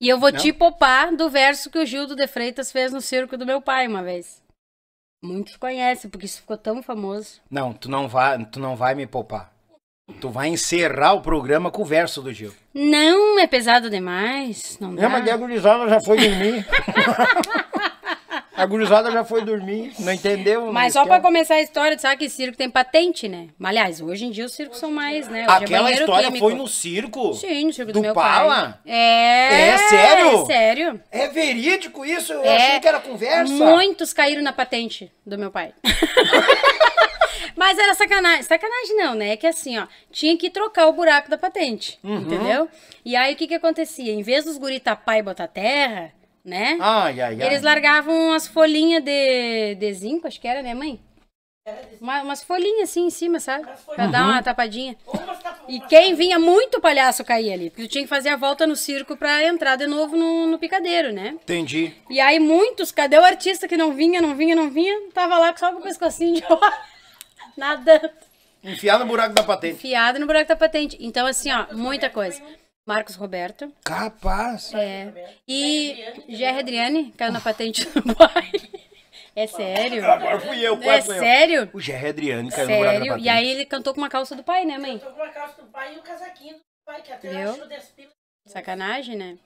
E eu vou não? te poupar do verso que o Gildo de Freitas fez no circo do meu pai uma vez. Muitos conhecem, porque isso ficou tão famoso. Não, tu não vai, tu não vai me poupar. Tu vai encerrar o programa com o verso do Gil. Não, é pesado demais. Não, dá. não mas a já foi em mim. A gurizada já foi dormir, não entendeu? Mas só para começar a história, sabe que circo tem patente, né? Mas, aliás, hoje em dia os circos são mais, né? Hoje é Aquela é história químico. foi no circo? Sim, no circo do, do meu Pala? pai. É. É sério? É sério. É verídico isso? Eu é. achei que era conversa. Muitos caíram na patente do meu pai. Mas era sacanagem. Sacanagem não, né? É que assim, ó, tinha que trocar o buraco da patente. Uhum. Entendeu? E aí o que que acontecia? Em vez dos guri tapar e botar terra, né? Ai, ai, ai. Eles largavam as folhinhas de, de zinco, acho que era, né, mãe? Uma, umas folhinhas assim em cima, sabe? Pra dar uhum. uma tapadinha. Tá e quem tá vinha muito palhaço caía ali, porque tinha que fazer a volta no circo pra entrar de novo no, no picadeiro, né? Entendi. E aí muitos, cadê o artista que não vinha, não vinha, não vinha? Tava lá só com o pescocinho de nada. nadando. Enfiado no buraco da patente. Enfiado no buraco da patente. Então, assim, ó, muita coisa. Marcos Roberto. Capaz! É. E GR Adriane, caiu na patente do pai. É sério? Agora fui eu, quase É eu. sério? O Gerry Adriane caiu no buraco Sério? E aí ele cantou com uma calça do pai, né, mãe? Com uma calça do pai e o casaquinho do pai, que até Viu? achou despila. Sacanagem, né?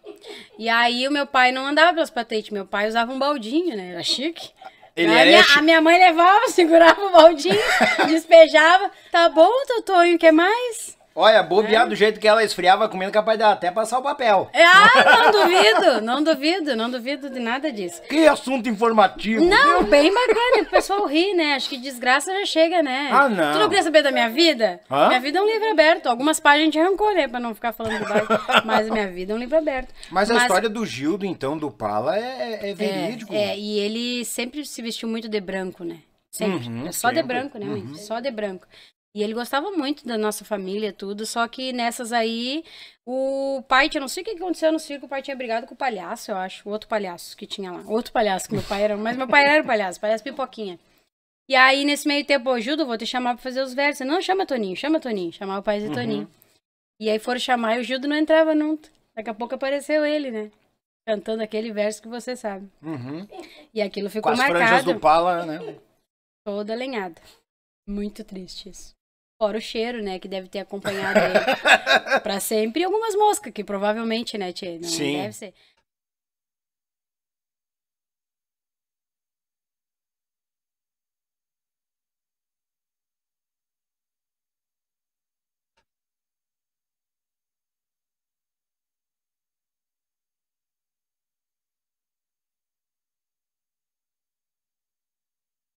E aí o meu pai não andava pelas patentes, meu pai usava um baldinho, né? Era chique. Ele a, minha, a minha mãe levava, segurava o baldinho, despejava. Tá bom, Totonho, que mais? Olha, bobear é. do jeito que ela esfriava comendo, capaz de até passar o papel. Ah, não duvido, não duvido, não duvido de nada disso. Que assunto informativo. Não, bem bacana, o pessoal ri, né? Acho que desgraça já chega, né? Ah, não. Tu não queria saber da minha vida? Hã? Minha vida é um livro aberto. Algumas páginas a gente arrancou, né? Pra não ficar falando do bairro. Mas minha vida é um livro aberto. Mas, Mas... a história do Gildo, então, do Pala, é, é, é verídico. É, é, e ele sempre se vestiu muito de branco, né? Sempre. Uhum, é só sempre. de branco, né, mãe? Uhum. Só de branco. E ele gostava muito da nossa família, tudo, só que nessas aí, o pai, eu não sei o que aconteceu no circo, o pai tinha brigado com o palhaço, eu acho, o outro palhaço que tinha lá. Outro palhaço, que meu pai era, mas meu pai era palhaço, palhaço pipoquinha. E aí, nesse meio tempo, o Judo, vou te chamar pra fazer os versos. Não, chama Toninho, chama Toninho. Chamava o pai de uhum. Toninho. E aí foram chamar e o Judo não entrava nunca. Daqui a pouco apareceu ele, né? Cantando aquele verso que você sabe. Uhum. E aquilo ficou Com as marcado. do Pala, né? Toda lenhada. Muito triste isso. Fora o cheiro, né? Que deve ter acompanhado ele pra sempre. E algumas moscas, que provavelmente, né, Tchê? Não Sim. deve ser.